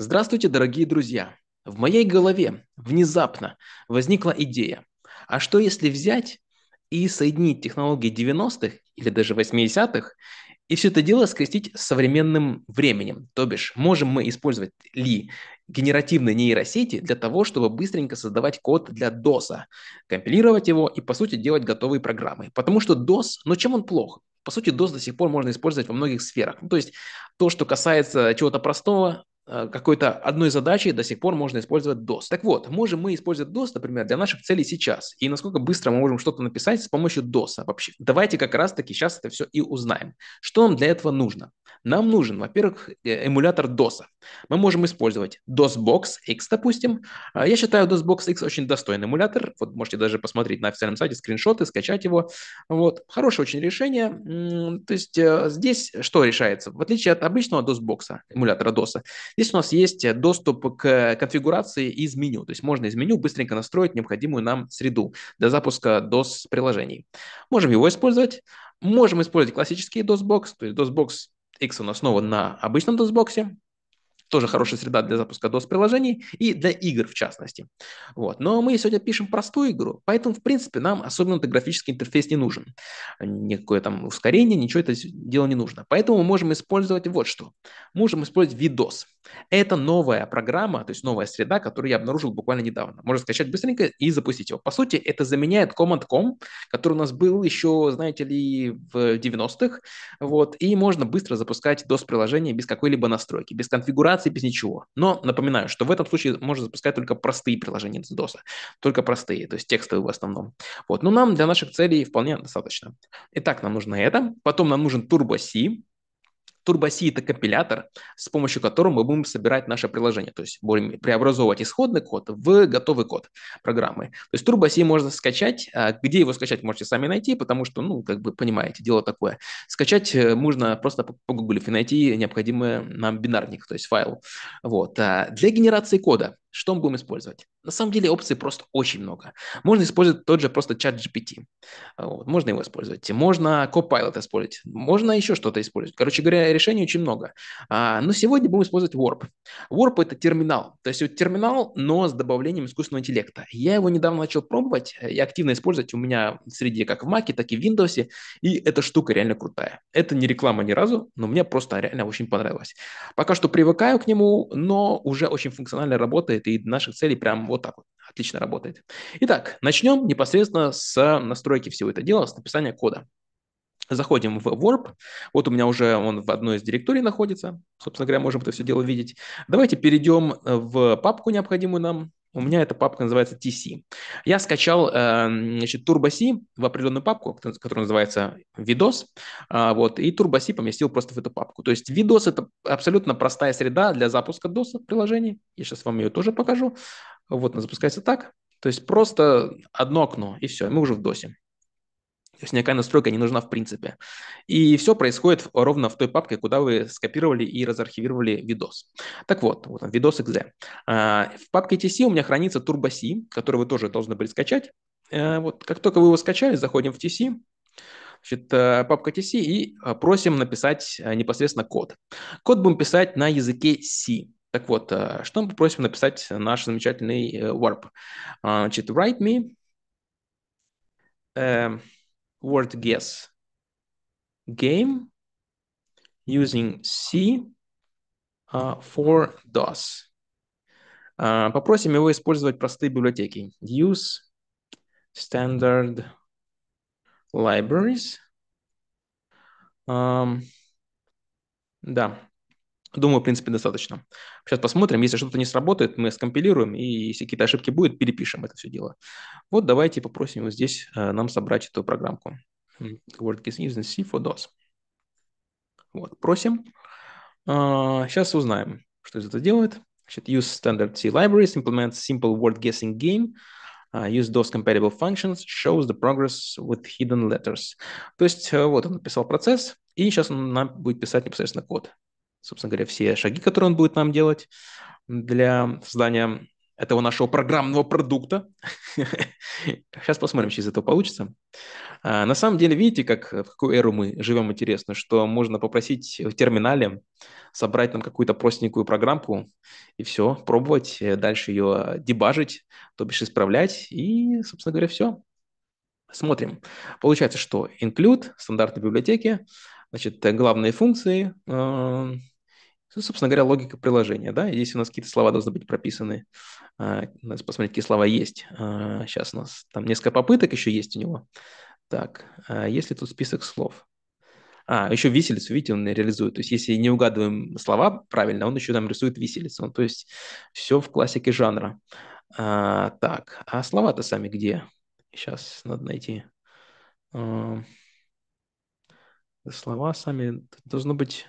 Здравствуйте, дорогие друзья! В моей голове внезапно возникла идея, а что если взять и соединить технологии 90-х или даже 80-х и все это дело скрестить с современным временем. То бишь, можем мы использовать ли генеративные нейросети для того, чтобы быстренько создавать код для DOS, компилировать его и, по сути, делать готовые программы. Потому что DOS, ну чем он плох? По сути, DOS до сих пор можно использовать во многих сферах. Ну, то есть, то, что касается чего-то простого, Э, какой-то одной задачи до сих пор можно использовать DOS. Так вот, можем мы использовать DOS, например, для наших целей сейчас? И насколько быстро мы можем что-то написать с помощью DOS вообще? Давайте как раз-таки сейчас это все и узнаем. Что нам для этого нужно? Нам нужен, во-первых, э, эмулятор DOS. Мы можем использовать DOSBox X, допустим. А, я считаю DOSBox X очень достойный эмулятор. Вот можете даже посмотреть на официальном сайте скриншоты, скачать его. Вот. Хорошее очень решение. То есть э, здесь что решается? В отличие от обычного DOSBox, а, эмулятора DOS, Здесь у нас есть э, доступ к э, конфигурации из меню. То есть можно из меню быстренько настроить необходимую нам среду для запуска DOS-приложений. Можем его использовать. Можем использовать классический DOSBox. То есть DOSBox X у нас снова на обычном DOSBox. Тоже хорошая среда для запуска DOS-приложений и для игр в частности. Вот. Но мы сегодня пишем простую игру, поэтому, в принципе, нам особенно графический интерфейс не нужен. Никакое там ускорение, ничего это дело не нужно. Поэтому мы можем использовать вот что. Можем использовать видос. Это новая программа, то есть новая среда, которую я обнаружил буквально недавно. Можно скачать быстренько и запустить его. По сути, это заменяет Command.com, который у нас был еще, знаете ли, в 90-х. Вот, и можно быстро запускать DOS-приложение без какой-либо настройки, без конфигурации документации, без ничего. Но напоминаю, что в этом случае можно запускать только простые приложения из DDoS. Только простые, то есть текстовые в основном. Вот. Но нам для наших целей вполне достаточно. Итак, нам нужно это. Потом нам нужен Turbo C. TurboC – это компилятор, с помощью которого мы будем собирать наше приложение, то есть будем преобразовывать исходный код в готовый код программы. То есть TurboC можно скачать, а где его скачать, можете сами найти, потому что, ну, как бы понимаете, дело такое. Скачать э, можно просто погуглив и найти необходимый нам бинарник, то есть файл. Вот. А для генерации кода что мы будем использовать? На самом деле опций просто очень много. Можно использовать тот же просто чат GPT. А, вот, можно его использовать. Можно Copilot использовать. Можно еще что-то использовать. Короче говоря, решений очень много. А, но сегодня будем использовать Warp. Warp – это терминал. То есть вот терминал, но с добавлением искусственного интеллекта. Я его недавно начал пробовать и активно использовать у меня среди как в Mac, так и в Windows. И эта штука реально крутая. Это не реклама ни разу, но мне просто реально очень понравилось. Пока что привыкаю к нему, но уже очень функционально работает работает и наших целей прям вот так вот. Отлично работает. Итак, начнем непосредственно с настройки всего этого дела, с написания кода. Заходим в Warp. Вот у меня уже он в одной из директорий находится. Собственно говоря, можем это все дело видеть. Давайте перейдем в папку, необходимую нам. У меня эта папка называется TC. Я скачал э, значит, Turbo C в определенную папку, которая называется видос, э, вот, и Turbo C поместил просто в эту папку. То есть видос – это абсолютно простая среда для запуска DOS приложений. Я сейчас вам ее тоже покажу. Вот она запускается так. То есть просто одно окно, и все, мы уже в досе. То есть никакая настройка не нужна в принципе. И все происходит ровно в той папке, куда вы скопировали и разархивировали видос. Так вот, вот он, видос .exe. А, в папке TC у меня хранится Turbo C, который вы тоже должны были скачать. Э, вот, как только вы его скачали, заходим в TC, значит, э, папка TC и э, просим написать непосредственно код. Код будем писать на языке C. Так вот, что мы попросим написать наш замечательный warp? Значит, write me эм, word guess game using C uh, for DOS. Uh, попросим его использовать простые библиотеки. Use standard libraries. Um, да, Думаю, в принципе, достаточно. Сейчас посмотрим. Если что-то не сработает, мы скомпилируем, и если какие-то ошибки будут, перепишем это все дело. Вот давайте попросим его здесь э, нам собрать эту программку. WordKiss using C for DOS. Вот, просим. Э, а, сейчас узнаем, что это делает. Значит, use standard C libraries, implement simple word guessing game, uh, use DOS compatible functions, shows the progress with hidden letters. То есть э, вот он написал процесс, и сейчас он нам будет писать непосредственно код собственно говоря, все шаги, которые он будет нам делать для создания этого нашего программного продукта. Сейчас посмотрим, что из этого получится. А, на самом деле, видите, как, в какую эру мы живем, интересно, что можно попросить в терминале собрать там какую-то простенькую программку и все, пробовать, э, дальше ее дебажить, то бишь исправлять, и, собственно говоря, все. Смотрим. Получается, что include, стандартные библиотеки, значит, главные функции, э, ну, собственно говоря, логика приложения, да, здесь у нас какие-то слова должны быть прописаны. А, надо посмотреть, какие слова есть. Сейчас а, у нас там несколько попыток еще есть у него. Так, а есть ли тут список слов? А, еще виселицу, видите, он реализует. То есть, если не угадываем слова правильно, он еще там рисует виселицу. Ну, то есть, все в классике жанра. А, так, а слова-то сами где? Сейчас надо найти. слова сами должно быть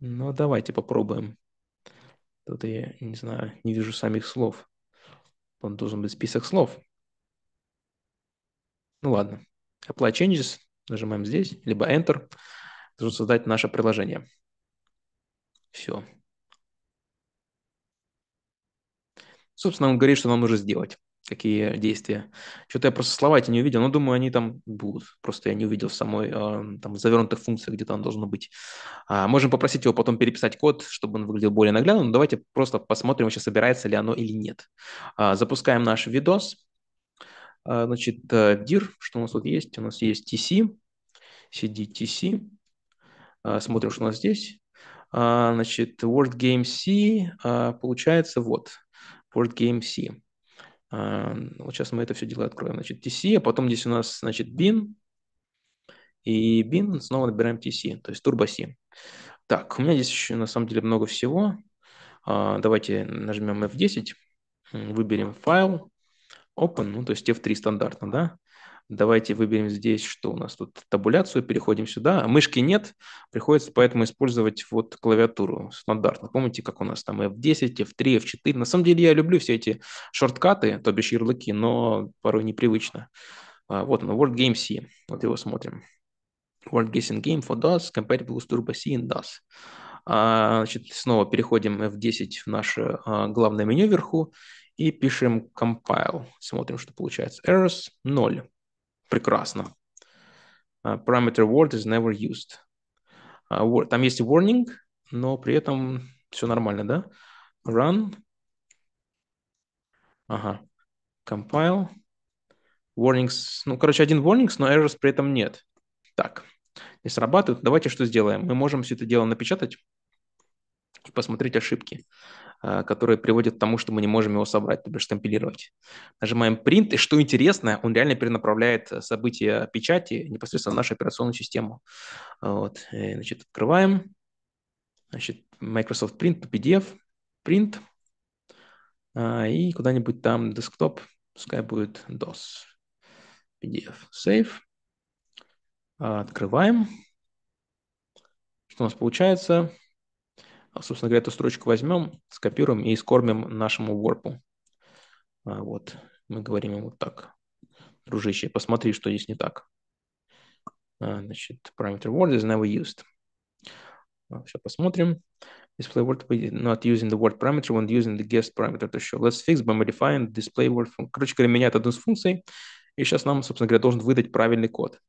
ну, давайте попробуем. Тут я, не знаю, не вижу самих слов. Он должен быть список слов. Ну ладно. Apply Changes. Нажимаем здесь, либо Enter. Должен создать наше приложение. Все. Собственно, он говорит, что нам нужно сделать какие действия. Что-то я просто слова эти не увидел, но ну, думаю, они там будут. Просто я не увидел в самой эм, там завернутых функциях, где-то он должно быть. А, можем попросить его потом переписать код, чтобы он выглядел более наглядно, но давайте просто посмотрим, вообще собирается ли оно или нет. А, запускаем наш видос. А, значит, dir, э, что у нас тут есть? У нас есть tc, cd, cdtc. Смотрим, что у нас здесь. Значит, word game c получается вот, word game c. А, вот сейчас мы это все дело откроем. Значит, TC, а потом здесь у нас, значит, bin. И bin снова набираем TC, то есть Turbo C. Так, у меня здесь еще на самом деле много всего. А, давайте нажмем F10, выберем файл, open, ну то есть F3 стандартно, да. Давайте выберем здесь, что у нас тут, табуляцию, переходим сюда. мышки нет, приходится поэтому использовать вот клавиатуру стандартно. Помните, как у нас там F10, F3, F4. На самом деле я люблю все эти шорткаты, то бишь ярлыки, но порой непривычно. А, вот он, World Game C. Вот его смотрим. World Guessing Game for DOS, compatible with Turbo C and DOS. А, значит, снова переходим F10 в наше а, главное меню вверху и пишем compile. Смотрим, что получается. Errors 0 прекрасно. Uh, parameter word is never used. А, там есть warning, но при этом все нормально, да? Run. Ага. Compile. Warnings. Ну, короче, один warnings, но errors при этом нет. Так, не срабатывает. Давайте что сделаем? Мы можем все это дело напечатать и посмотреть ошибки. А, которое приводит к тому, что мы не можем его собрать, то бишь штампелировать. Нажимаем print, и что интересно, он реально перенаправляет э, события печати непосредственно в нашу операционную систему. Вот. И, э, значит, открываем. Значит, Microsoft Print to PDF, print, а, и куда-нибудь там десктоп, пускай будет DOS. PDF, save. А, открываем. Что у нас получается? А, собственно говоря, эту строчку возьмем, скопируем и скормим нашему ворпу. А, вот, мы говорим ему вот так. Дружище, посмотри, что здесь не так. А, значит, parameter word is never used. Сейчас посмотрим. Display word not using the word parameter when using the guest parameter to show. Let's fix by modifying display word. Короче говоря, меняет одну из функций. И сейчас нам, собственно говоря, должен выдать правильный код.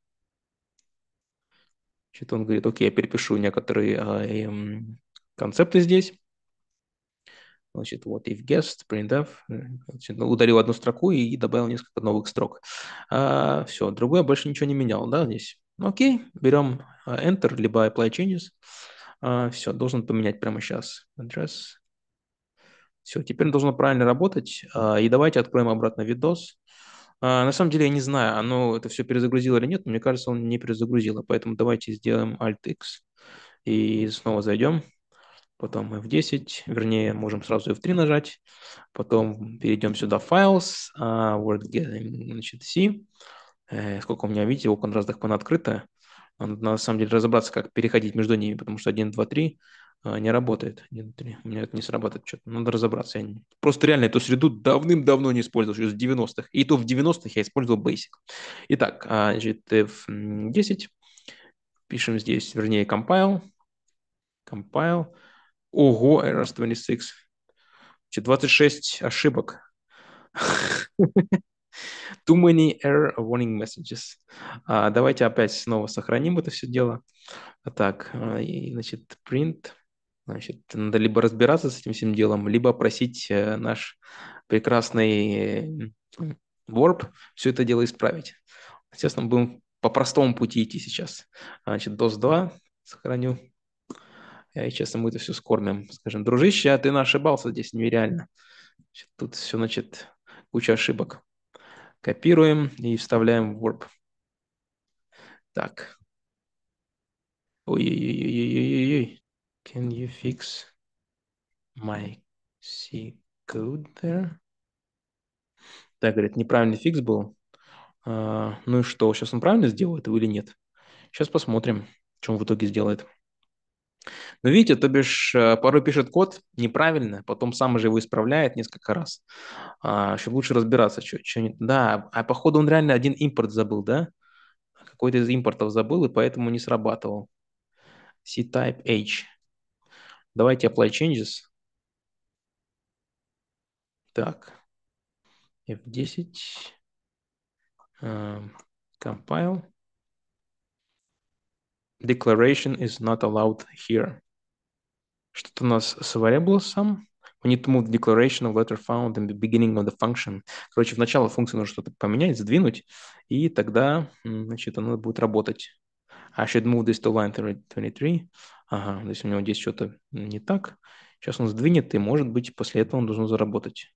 Значит, он говорит, окей, я перепишу некоторые эм, концепты здесь. Значит, вот if guest, printf, значит, ну, удалил одну строку и добавил несколько новых строк. А, все, другое больше ничего не менял, да, здесь. Ну, окей, берем а, enter, либо apply changes. А, все, должен поменять прямо сейчас address. Все, теперь должно правильно работать. А, и давайте откроем обратно видос. А, на самом деле я не знаю, оно это все перезагрузило или нет, но мне кажется, он не перезагрузило. Поэтому давайте сделаем Alt-X и снова зайдем потом F10, вернее, можем сразу F3 нажать, потом перейдем сюда Files, uh, а, Word значит, C. Э, сколько у меня, видите, окон разных пан открыто. Надо на самом деле разобраться, как переходить между ними, потому что 1, 2, 3 э, не работает. 1, 3. У меня это не срабатывает что-то. Надо разобраться. Я не... просто реально эту среду давным-давно не использовал, еще с 90-х. И то в 90-х я использовал Basic. Итак, а, э, значит, F10. Пишем здесь, вернее, compile. Compile. Ого, Errors 26. 26 ошибок. Too many error warning messages. А, давайте опять снова сохраним это все дело. Так, а, значит, print. Значит, надо либо разбираться с этим всем делом, либо просить э, наш прекрасный э, Warp все это дело исправить. Сейчас Естественно, будем по простому пути идти сейчас. Значит, DOS 2 сохраню. Э, и честно, мы это все скормим. Скажем, дружище, а ты ошибался здесь нереально. Тут все, значит, куча ошибок. Копируем и вставляем в Warp. Так. Ой-ой-ой-ой-ой-ой. Can you fix my C code there? Так говорит, неправильный фикс был. А, ну и что, сейчас он правильно сделает его или нет? Сейчас посмотрим, что он в итоге сделает. Ну видите, то бишь э, порой пишет код неправильно, потом сам же его исправляет несколько раз, чтобы а, лучше разбираться, что, что не... Да, а походу он реально один импорт забыл, да? Какой-то из импортов забыл, и поэтому не срабатывал. C-type H. Давайте apply changes. Так. F10. Эм, compile. Declaration is not allowed here. Что-то у нас с variables'ом. We need to move the declaration of letter found in the beginning of the function. Короче, в начало функции нужно что-то поменять, сдвинуть, и тогда, значит, оно будет работать. I should move this to line 23. Ага, здесь у него здесь что-то не так. Сейчас он сдвинет, и, может быть, после этого он должен заработать.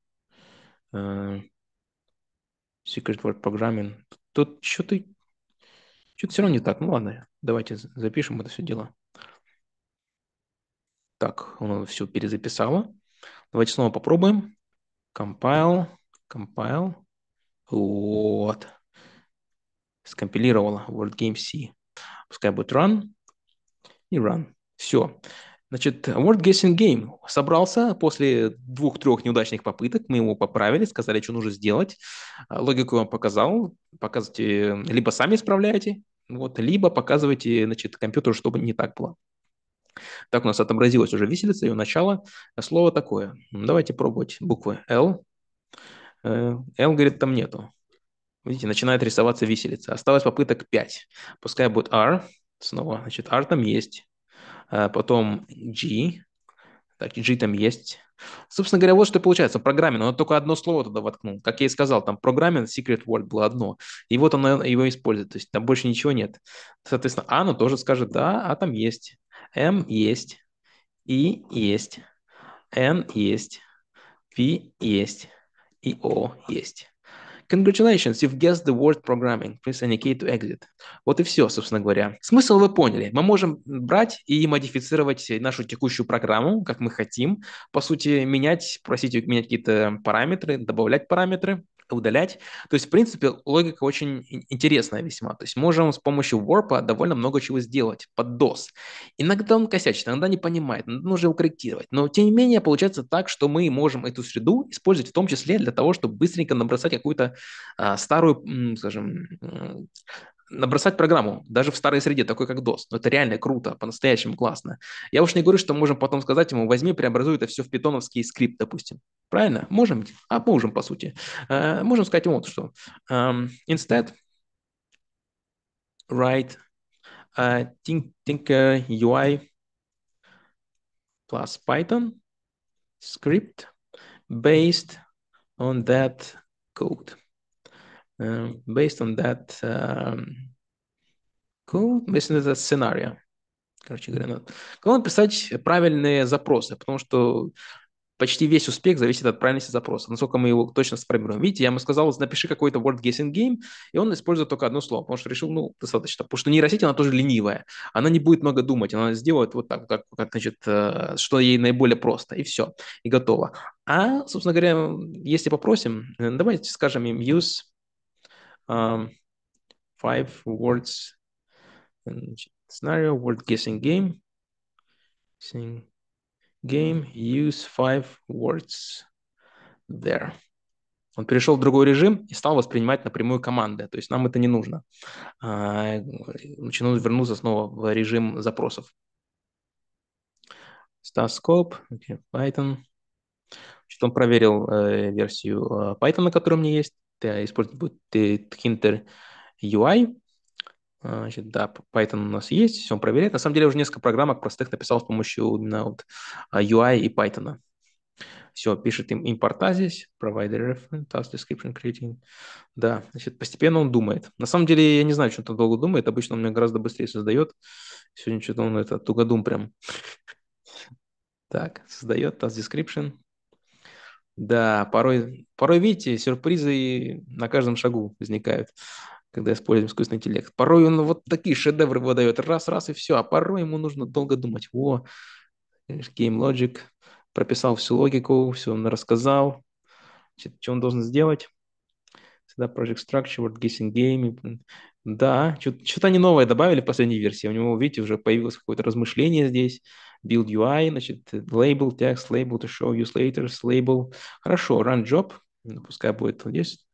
Uh, secret word programming. Тут что-то что-то все равно не так. Ну ладно, давайте запишем это все дело. Так, он все перезаписало. Давайте снова попробуем. Compile, compile. Вот. Скомпилировала game C. Пускай будет run и run. Все. Значит, Word Guessing Game собрался после двух-трех неудачных попыток. Мы его поправили, сказали, что нужно сделать. Логику вам показал. Показывайте, либо сами исправляете, вот, либо показывайте значит, компьютеру, чтобы не так было. Так у нас отобразилось уже виселица, ее начало. Слово такое. Давайте пробовать буквы L. L, э, говорит, там нету. Видите, начинает рисоваться виселица. Осталось попыток 5. Пускай будет R. Снова, значит, R там есть. Э, потом G. Такие там есть. Собственно говоря, вот что получается. Программин, он только одно слово туда воткнул. Как я и сказал, там программин, secret word было одно. И вот он его использует. То есть там больше ничего нет. Соответственно, Анна тоже скажет, да, а там есть. М есть. И есть. Н есть. P есть. И О есть. Congratulations, you've guessed the word programming. Press any key to exit. Вот и все, собственно говоря. Смысл вы поняли. Мы можем брать и модифицировать нашу текущую программу, как мы хотим. По сути, менять, просить менять какие-то параметры, добавлять параметры удалять. То есть, в принципе, логика очень интересная весьма. То есть можем с помощью ворпа довольно много чего сделать под DOS. Иногда он косячит, иногда не понимает, нужно его корректировать. Но, тем не менее, получается так, что мы можем эту среду использовать в том числе для того, чтобы быстренько набросать какую-то а, старую, скажем, набросать программу, даже в старой среде, такой как DOS. Но ну, это реально круто, по-настоящему классно. Я уж не говорю, что можем потом сказать ему, возьми, преобразуй это все в питоновский скрипт, допустим. Правильно? Можем? А можем, по сути. Э, можем сказать ему вот что. Um, instead, write uh, э, Tinker э, UI plus Python script based on that code. Э, based on that эм, cool based on that scenario. Короче говоря, ну, надо, главное писать правильные запросы, потому что почти весь успех зависит от правильности запроса, насколько мы его точно сформируем. Видите, я ему сказал, напиши какой-то word guessing game, и он использует только одно слово, потому что решил, ну, достаточно. Потому что нейросеть, она тоже ленивая. Она не будет много думать, она сделает вот так, как, как значит, э, что ей наиболее просто, и все, и готово. А, собственно говоря, если попросим, э, давайте скажем им use um, five words scenario, word guessing game. Guessing game, use five words there. Он перешел в другой режим и стал воспринимать напрямую команды. То есть нам это не нужно. А, начну вернуться снова в режим запросов. Starscope, okay, Python. Значит, он проверил э, версию э, Python, которая у меня есть это использовать будет Hinter UI. А, значит, да, Python у нас есть, все он проверяет. На самом деле, уже несколько программок простых написал с помощью именно вот а, UI и Python. Все, пишет им импорта здесь, provider reference, task description creating. Да, значит, постепенно он думает. На самом деле, я не знаю, что он долго думает. Обычно он меня гораздо быстрее создает. Сегодня что-то он это тугодум прям. Так, создает task description. Да, порой, порой, видите, сюрпризы на каждом шагу возникают, когда используем искусственный интеллект. Порой он вот такие шедевры выдает, раз-раз и все, а порой ему нужно долго думать. О, Game Logic прописал всю логику, все он рассказал, что он должен сделать. Всегда Project Structure, Word Guessing Game. Да, что-то они новое добавили в последней версии. У него, видите, уже появилось какое-то размышление здесь build UI, значит, label text, label to show use later, label. Хорошо, run job, ну, пускай будет здесь.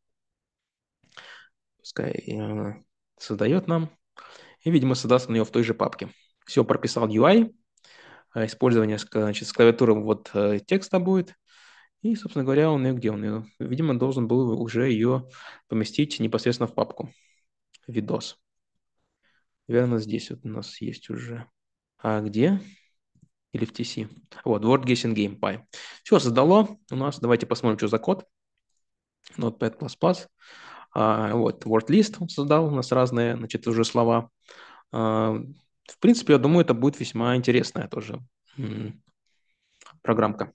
Пускай э, создает нам. И, видимо, создаст он ее в той же папке. Все, прописал UI, э, использование значит, с клавиатуры вот э, текста будет. И, собственно говоря, он ее где? Он ее, видимо, должен был уже ее поместить непосредственно в папку. Видос. Верно, здесь вот у нас есть уже. А где? или в TC. Вот, word guessing game py. Все, создало у нас. Давайте посмотрим, что за код. Notepad++. Uh, вот, word list создал. У нас разные, значит, уже слова. Uh, в принципе, я думаю, это будет весьма интересная тоже программка.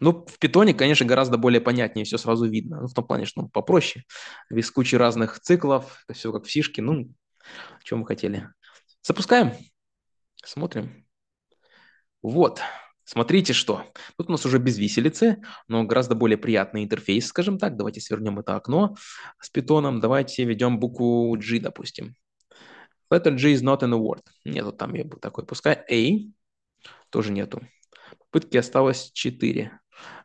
Ну, в питоне, конечно, гораздо более понятнее, все сразу видно. Ну, в том плане, что он ну, попроще. Без кучи разных циклов, все как в фишке. Ну, чем мы хотели. Запускаем. Смотрим. Вот, смотрите что. Тут у нас уже без виселицы, но гораздо более приятный интерфейс, скажем так. Давайте свернем это окно с питоном. Давайте ведем букву G, допустим. Letter G is not in an award. Нету там ее такой. Пускай A тоже нету. Попытки осталось 4.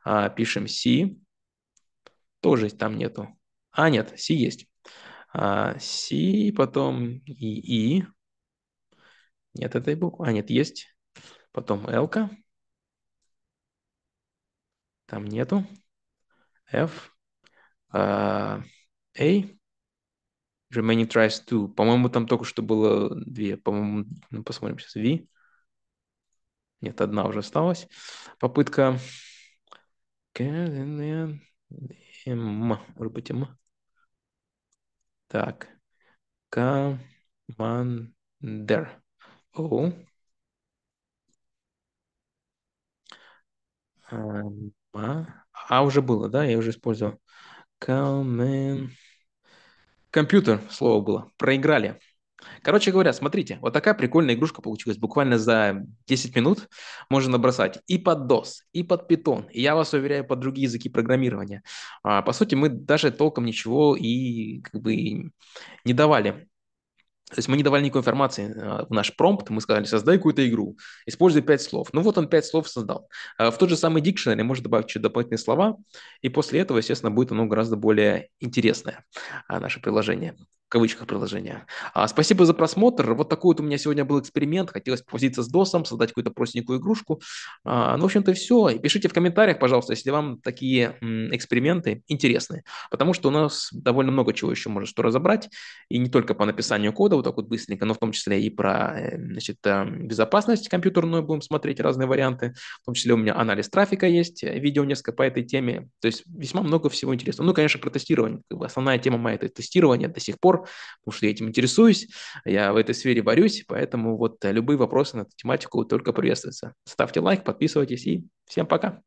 А, пишем C. Тоже там нету. А, нет, C есть. А, C, потом и E. Нет этой буквы. А, нет, есть. Потом L-ка. Там нету. F. Uh, A. Remaining tries to. По-моему, там только что было две. По-моему, ну, посмотрим сейчас. V. Нет, одна уже осталась. Попытка. M Может быть, M Так. Commander. O Oh. А, а уже было, да? Я уже использовал. Компьютер, слово было. Проиграли. Короче говоря, смотрите, вот такая прикольная игрушка получилась. Буквально за 10 минут можно набросать и под DOS, и под Python, и я вас уверяю, под другие языки программирования. А, по сути, мы даже толком ничего и как бы не давали то есть мы не давали никакой информации э, в наш промпт, мы сказали, создай какую-то игру, используй пять слов. Ну вот он пять слов создал. Э, в тот же самый дикшнер можно добавить еще дополнительные слова, и после этого, естественно, будет оно гораздо более интересное, а, наше приложение кавычках приложения. А, спасибо за просмотр. Вот такой вот у меня сегодня был эксперимент. Хотелось повозиться с досом, создать какую-то простенькую игрушку. А, ну, в общем-то, все. И пишите в комментариях, пожалуйста, если вам такие м, эксперименты интересны. Потому что у нас довольно много чего еще может что разобрать. И не только по написанию кода, вот так вот быстренько, но в том числе и про э, значит, э, безопасность компьютерную будем смотреть, разные варианты. В том числе у меня анализ трафика есть, э, видео несколько по этой теме. То есть весьма много всего интересного. Ну, конечно, про тестирование. Основная тема моя – это тестирование до сих пор потому что я этим интересуюсь, я в этой сфере борюсь, поэтому вот любые вопросы на эту тематику только приветствуются. Ставьте лайк, подписывайтесь и всем пока.